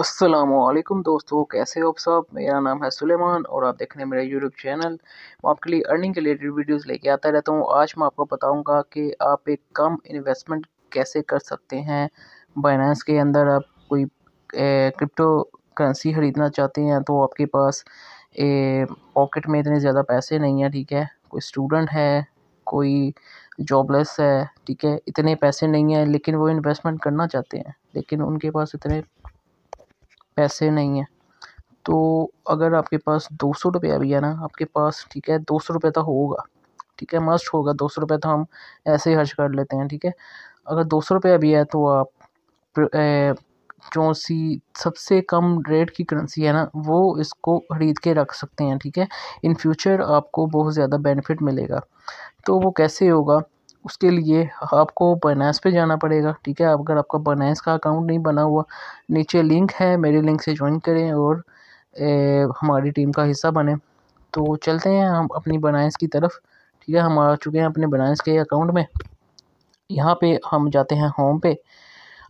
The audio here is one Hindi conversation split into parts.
असलकुम दोस्तों कैसे हो आप सब मेरा नाम है सुलेमान और आप देख रहे हैं मेरा यूट्यूब चैनल मैं आपके लिए अर्निंग के रिलेटेड वीडियोस लेके आता रहता हूँ आज मैं आपको बताऊँगा कि आप एक कम इन्वेस्टमेंट कैसे कर सकते हैं बाइनेंस के अंदर आप कोई क्रिप्टो करेंसी ख़रीदना चाहते हैं तो आपके पास पॉकेट में इतने ज़्यादा पैसे नहीं हैं ठीक है कोई स्टूडेंट है कोई जॉबलेस है ठीक है इतने पैसे नहीं हैं लेकिन वो इन्वेस्टमेंट करना चाहते हैं लेकिन उनके पास इतने पैसे नहीं हैं तो अगर आपके पास दो सौ रुपया भी है ना आपके पास ठीक है दो सौ रुपये तो होगा ठीक है मस्ट होगा दो सौ रुपये तो हम ऐसे ही खर्च कर लेते हैं ठीक है अगर दो सौ रुपया भी है तो आप जो सी सबसे कम रेट की करेंसी है ना वो इसको ख़रीद के रख सकते हैं ठीक है इन फ्यूचर आपको बहुत ज़्यादा बेनिफिट मिलेगा तो वो कैसे होगा उसके लिए आपको बनास पे जाना पड़ेगा ठीक है अगर आपका बनास का अकाउंट नहीं बना हुआ नीचे लिंक है मेरे लिंक से ज्वाइन करें और ए, हमारी टीम का हिस्सा बने तो चलते हैं हम अपनी बनास की तरफ ठीक है हम आ चुके हैं अपने बनास के अकाउंट में यहाँ पे हम जाते हैं होम पे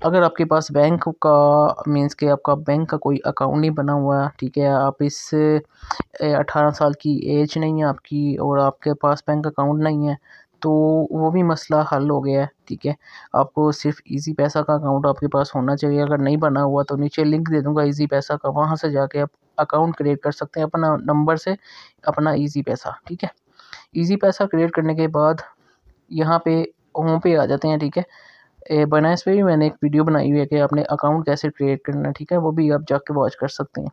अगर आपके पास बैंक का मीन्स के आपका बैंक का कोई अकाउंट नहीं बना हुआ ठीक है आप इस अठारह साल की एज नहीं है आपकी और आपके पास बैंक अकाउंट नहीं है तो वो भी मसला हल हो गया है ठीक है आपको सिर्फ इजी पैसा का अकाउंट आपके पास होना चाहिए अगर नहीं बना हुआ तो नीचे लिंक दे दूँगा इजी पैसा का वहाँ से जाके आप अकाउंट क्रिएट कर सकते हैं अपना नंबर से अपना इजी पैसा ठीक है इजी पैसा क्रिएट करने के बाद यहाँ पे होम पे आ जाते हैं ठीक है ए इस पर भी मैंने एक वीडियो बनाई हुई है कि आपने अकाउंट कैसे क्रिएट करना है ठीक है वो भी आप जाके वॉच कर सकते हैं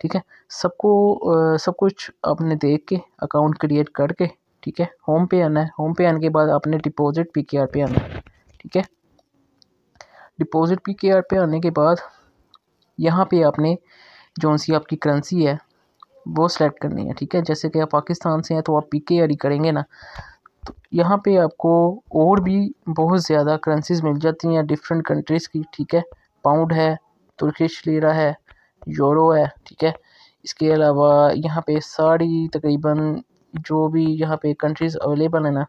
ठीक है सबको सब कुछ आपने देख के अकाउंट क्रिएट करके ठीक है होम पे आना है होम पे आने के बाद आपने डिपॉजिट पी के आर पे आना है ठीक है डिपॉजिट पी के आर पे आने के बाद यहाँ पे आपने जो सी आपकी करेंसी है वो सेलेक्ट करनी है ठीक है जैसे कि आप पाकिस्तान से हैं तो आप पी के आर ही करेंगे ना तो यहाँ पे आपको और भी बहुत ज़्यादा करेंसीज मिल जाती हैं डिफरेंट कंट्रीज़ की ठीक है पाउंड है तुर्किश लीरा है यूरो है ठीक है इसके अलावा यहाँ पे सारी तकरीबन जो भी यहाँ पे कंट्रीज़ अवेलेबल है ना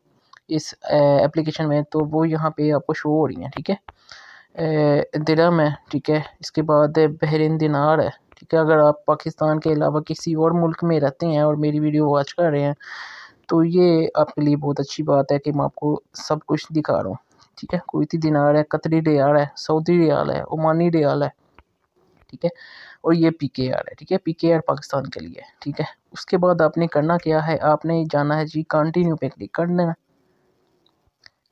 इस एप्लीकेशन में तो वो यहाँ पे आपको शो हो रही हैं ठीक है दिलम है ठीक है इसके बाद बहरीन दिनार है ठीक है अगर आप पाकिस्तान के अलावा किसी और मुल्क में रहते हैं और मेरी वीडियो वॉच कर रहे हैं तो ये आपके लिए बहुत अच्छी बात है कि मैं आपको सब कुछ दिखा रहा हूँ ठीक है कोई दिनार है कतरी रियाल है सऊदी रियाल है ओमानी रियाल है ठीक है और ये पी के आर है ठीक है पी के आर पाकिस्तान के लिए ठीक है उसके बाद आपने करना क्या है आपने जाना है जी कंटिन्यू पे क्लिक कर देना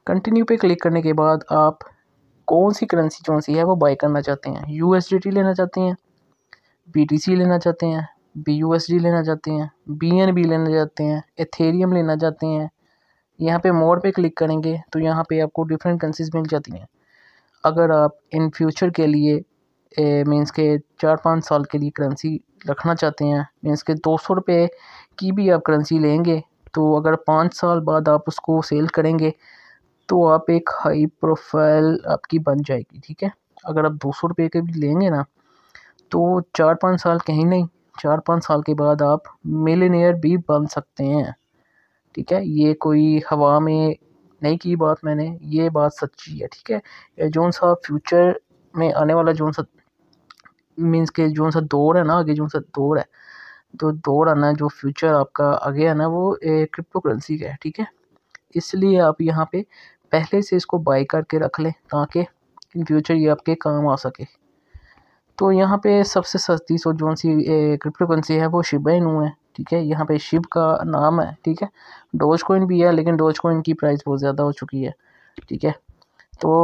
कंटिन्यू पे क्लिक करने के बाद आप कौन सी करेंसी कौन सी है वो बाई करना चाहते हैं यू लेना चाहते हैं बी लेना चाहते हैं बी लेना चाहते हैं बी लेना चाहते हैं एथेरियम लेना चाहते हैं यहाँ पे मोड पे क्लिक करेंगे तो यहाँ पे आपको डिफरेंट करेंसीज मिल जाती हैं अगर आप इन फ्यूचर के लिए मीन्स के चार पाँच साल के लिए करेंसी रखना चाहते हैं मीन्स के दो सौ रुपये की भी आप करेंसी लेंगे तो अगर पाँच साल बाद आप उसको सेल करेंगे तो आप एक हाई प्रोफाइल आपकी बन जाएगी ठीक है अगर आप दो सौ रुपये के भी लेंगे ना तो चार पाँच साल कहीं नहीं चार पाँच साल के बाद आप मिलीनियर भी बन सकते हैं ठीक है ये कोई हवा में नहीं की बात मैंने ये बात सच्ची है ठीक है जोन साहब फ्यूचर में आने वाला जोन सा मीन्स के जो सा दौड़ है ना आगे जो सा दौड़ है तो दौड़ आना जो फ्यूचर आपका आगे है ना वो क्रिप्टो करेंसी का है ठीक है इसलिए आप यहाँ पे पहले से इसको बाई करके रख लें ताकि इन फ्यूचर ये आपके काम आ सके तो यहाँ पे सबसे सस्ती सो जो सी क्रिप्टो करेंसी है वो शिबा इनू है ठीक है यहाँ पे शिब का नाम है ठीक है डोज कोइन भी है लेकिन डोज कोइन की प्राइस बहुत ज़्यादा हो चुकी है ठीक है तो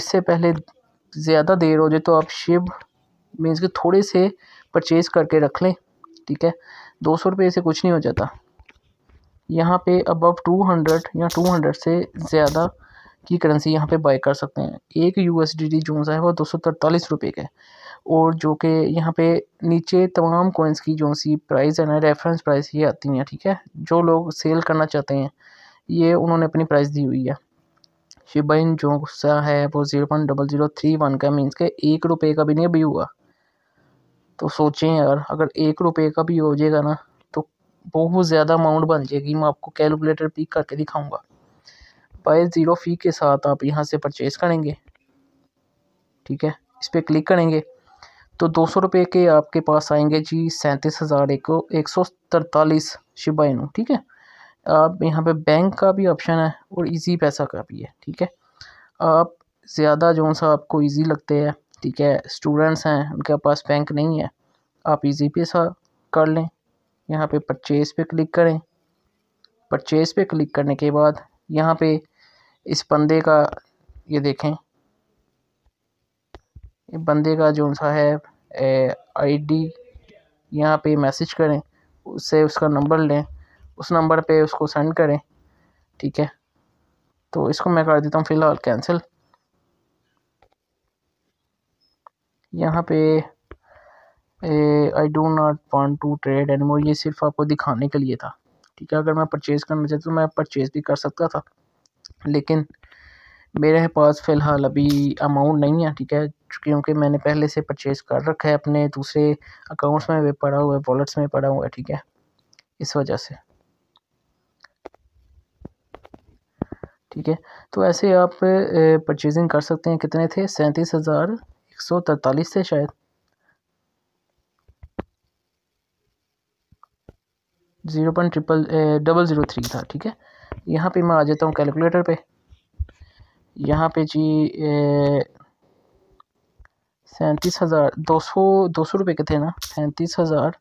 इससे पहले ज़्यादा देर हो जाए तो आप शिब मीन्स कि थोड़े से परचेज़ करके रख लें ठीक है दो सौ रुपये से कुछ नहीं हो जाता यहाँ पे अबव टू हंड्रेड या टू हंड्रेड से ज़्यादा की करेंसी यहाँ पे बाई कर सकते हैं एक U S D D Jones है वो दो सौ तरतालीस रुपये का और जो कि यहाँ पे नीचे तमाम कोइंस की जो सी प्राइस है ना रेफरेंस प्राइस ये आती हैं ठीक है जो लोग सेल करना चाहते हैं ये उन्होंने अपनी प्राइस दी हुई है शिबाइन जो सा है वो zero point double zero three one का मीन्स के एक रुपये का भी नहीं अभी हुआ तो सोचें यार अगर एक रुपये का भी हो जाएगा ना तो बहुत ज़्यादा अमाउंट बन जाएगी मैं आपको कैलकुलेटर पिक करके दिखाऊँगा बाय ज़ीरो फ़ी के साथ आप यहाँ से परचेज़ करेंगे ठीक है इस पर क्लिक करेंगे तो दो सौ रुपये के आपके पास आएंगे जी सैंतीस हज़ार एक, एक सौ तरतालीस शिबाइन ठीक है आप यहाँ पे बैंक का भी ऑप्शन है और इजी पैसा का भी है ठीक है आप ज़्यादा जो सा आपको इजी लगते हैं ठीक है स्टूडेंट्स हैं उनके पास बैंक नहीं है आप इजी पे सा कर लें यहाँ पे परचेज़ पे क्लिक करें परचेज़ पे क्लिक करने के बाद यहाँ पे इस बंदे का ये देखें ये बंदे का जो सा है आईडी यहाँ पर मैसेज करें उससे उसका नंबर लें उस नंबर पे उसको सेंड करें ठीक है तो इसको मैं कर देता हूँ फ़िलहाल कैंसिल यहाँ पे I don't not want to trade anymore ये सिर्फ आपको दिखाने के लिए था ठीक है अगर मैं परचेज़ करना चाहता तो मैं परचेज़ भी कर सकता था लेकिन मेरे पास फ़िलहाल अभी अमाउंट नहीं है ठीक है क्योंकि मैंने पहले से परचेज़ कर रखा है अपने दूसरे अकाउंट्स में भी पड़ा हुआ है वॉलेट्स में पड़ा हुआ है ठीक है इस वजह से ठीक है तो ऐसे आप परचेजिंग कर सकते हैं कितने थे सैंतीस हज़ार 143 से शायद zero point triple double zero three था ठीक है यहाँ पे मैं आ जाता हूँ कैलकुलेटर पे यहाँ पे जी सैंतीस हज़ार दो सौ दो सौ रुपये के थे ना सैंतीस हज़ार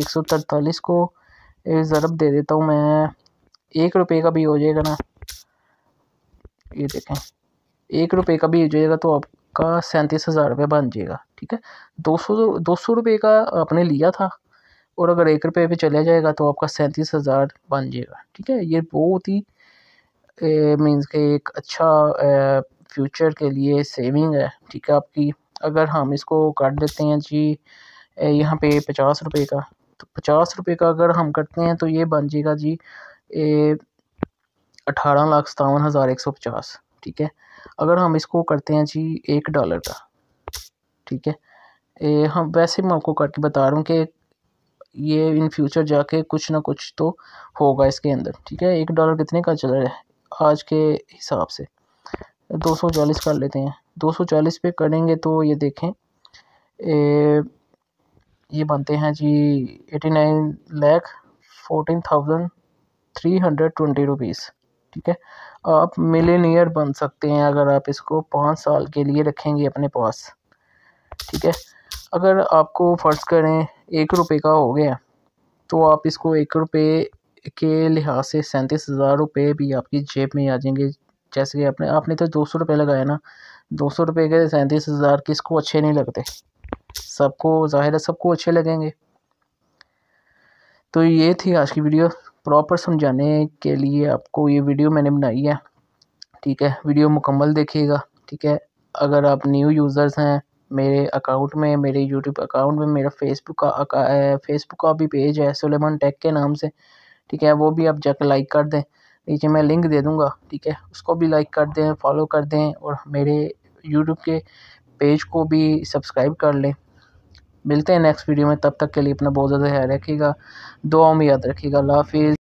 एक सौ तरतालीस को ज़रब दे देता हूँ मैं एक रुपये का भी हो जाएगा ना ये देखें एक रुपये का भी हो जाएगा तो आप आपका सैंतीस हज़ार रुपये बन जाएगा ठीक है दो सौ दो सौ रुपये का आपने लिया था और अगर एक रुपये पे चला जाएगा तो आपका सैंतीस हज़ार बन जाएगा ठीक है ये बहुत ही मीन्स के एक अच्छा ए, फ्यूचर के लिए सेविंग है ठीक है आपकी अगर हम इसको काट देते हैं जी यहाँ पे पचास रुपये का तो पचास रुपये का अगर हम करते हैं तो ये बन जाएगा जी अठारह लाख सतावन हज़ार एक सौ पचास ठीक है अगर हम इसको करते हैं जी एक डॉलर का ठीक है ए, हम वैसे मैं आपको करके बता रहा हूँ कि ये इन फ्यूचर जाके कुछ ना कुछ तो होगा इसके अंदर ठीक है एक डॉलर कितने का चल रहा है आज के हिसाब से दो सौ चालीस कर लेते हैं दो सौ चालीस पे करेंगे तो ये देखें ए, ये बनते हैं जी eighty nine lakh fourteen thousand three hundred twenty rupees ठीक है आप मिलेनियर बन सकते हैं अगर आप इसको पाँच साल के लिए रखेंगे अपने पास ठीक है अगर आपको फ़र्ज़ करें एक रुपये का हो गया तो आप इसको एक रुपये के लिहाज से सैंतीस हज़ार रुपये भी आपकी जेब में आ जाएंगे जैसे कि आपने आपने तो दो सौ रुपये लगाए ना दो सौ रुपये के सैंतीस हज़ार किसको अच्छे नहीं लगते सबको ज़ाहिर है सबको अच्छे लगेंगे तो ये थी आज की वीडियो प्रॉपर समझाने के लिए आपको ये वीडियो मैंने बनाई है ठीक है वीडियो मुकम्मल देखिएगा ठीक है अगर आप न्यू यूज़र्स हैं मेरे अकाउंट में मेरे यूट्यूब अकाउंट में मेरा फेसबुक का फेसबुक का भी पेज है सुलेमान टेक के नाम से ठीक है वो भी आप जाकर लाइक कर दें नीचे मैं लिंक दे दूँगा ठीक है उसको भी लाइक कर दें फॉलो कर दें और मेरे यूट्यूब के पेज को भी सब्सक्राइब कर लें मिलते हैं नेक्स्ट वीडियो में तब तक के लिए अपना बहुत ज़्यादा ख्याल रखिएगा दुआओं में याद रखिएगा लाफिज़